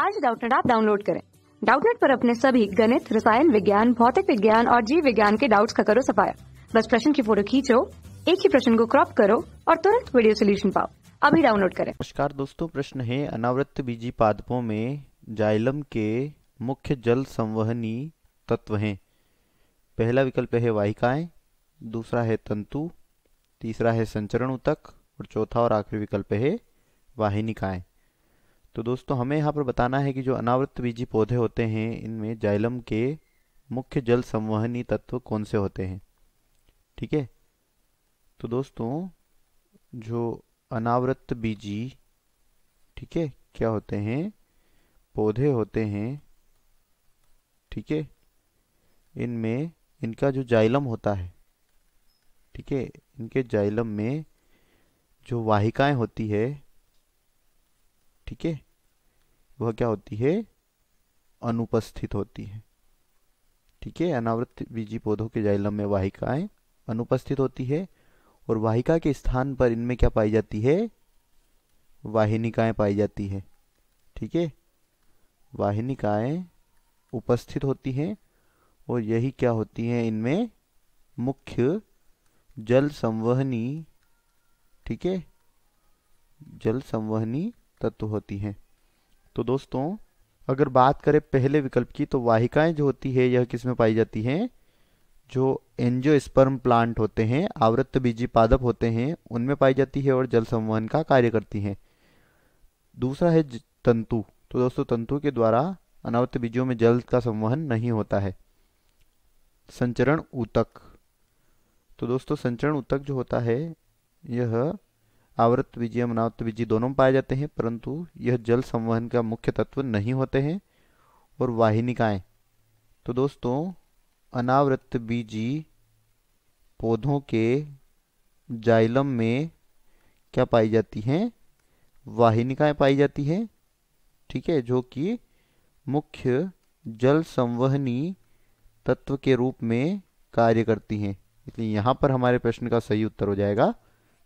आज डाउटनेट आप डाउनलोड करें डाउटनेट पर अपने सभी गणित रसायन विज्ञान भौतिक विज्ञान और जीव विज्ञान के डाउट्स का करो सफाया बस प्रश्न की फोटो खींचो एक ही प्रश्न को क्रॉप करो और तुरंत वीडियो सोल्यूशन पाओ अभी डाउनलोड करें नमस्कार दोस्तों प्रश्न है अनावृत बीजी पादपों में जाइलम के मुख्य जल संवहनी तत्व हैं पहला विकल्प है वाहिकाएं दूसरा है तंतु तीसरा है संचरण उतक और चौथा और आखिरी विकल्प है वाहिनिकाएं तो दोस्तों हमें यहाँ पर बताना है कि जो अनावृत बीजी पौधे होते हैं इनमें जाइलम के मुख्य जल संवहनी तत्व कौन से होते हैं ठीक है तो दोस्तों जो अनावृत बीजी ठीक है क्या होते हैं पौधे होते हैं ठीक है इनमें इनका जो जाइलम होता है ठीक है इनके जाइलम में जो वाहिकाएं होती है ठीक है वह क्या होती है अनुपस्थित होती है ठीक है अनावृत बीजी पौधों के जाइलम में वाहिकाएं अनुपस्थित होती है और वाहिका के स्थान पर इनमें क्या पाई जाती है वाहिनिकाएं पाई जाती है ठीक है वाहिनिकाएं उपस्थित होती हैं और यही क्या होती हैं इनमें मुख्य जल संवहनी ठीक है जल संवहनी तत्व होती हैं तो दोस्तों अगर बात करें पहले विकल्प की तो वाहिकाएं जो होती है यह किसमें पाई जाती हैं जो एंजियोस्पर्म प्लांट होते हैं आवृत्त बीजी पादप होते हैं उनमें पाई जाती है और जल संवहन का कार्य करती हैं दूसरा है तंतु तो दोस्तों तंतु के द्वारा अनावृत बीजों में जल का संवहन नहीं होता है संचरण ऊतक तो दोस्तों संचरण ऊतक जो होता है यह आवृत एवं अनावृत बीजी दोनों में पाए जाते हैं परंतु यह जल संवहन का मुख्य तत्व नहीं होते हैं और वाहिनिकाएं तो दोस्तों अनावृत बीजी पौधों के जाइलम में क्या पाई जाती हैं वाहिनिकाएं पाई जाती हैं ठीक है जो कि मुख्य जल संवहनी तत्व के रूप में कार्य करती हैं इसलिए यहाँ पर हमारे प्रश्न का सही उत्तर हो जाएगा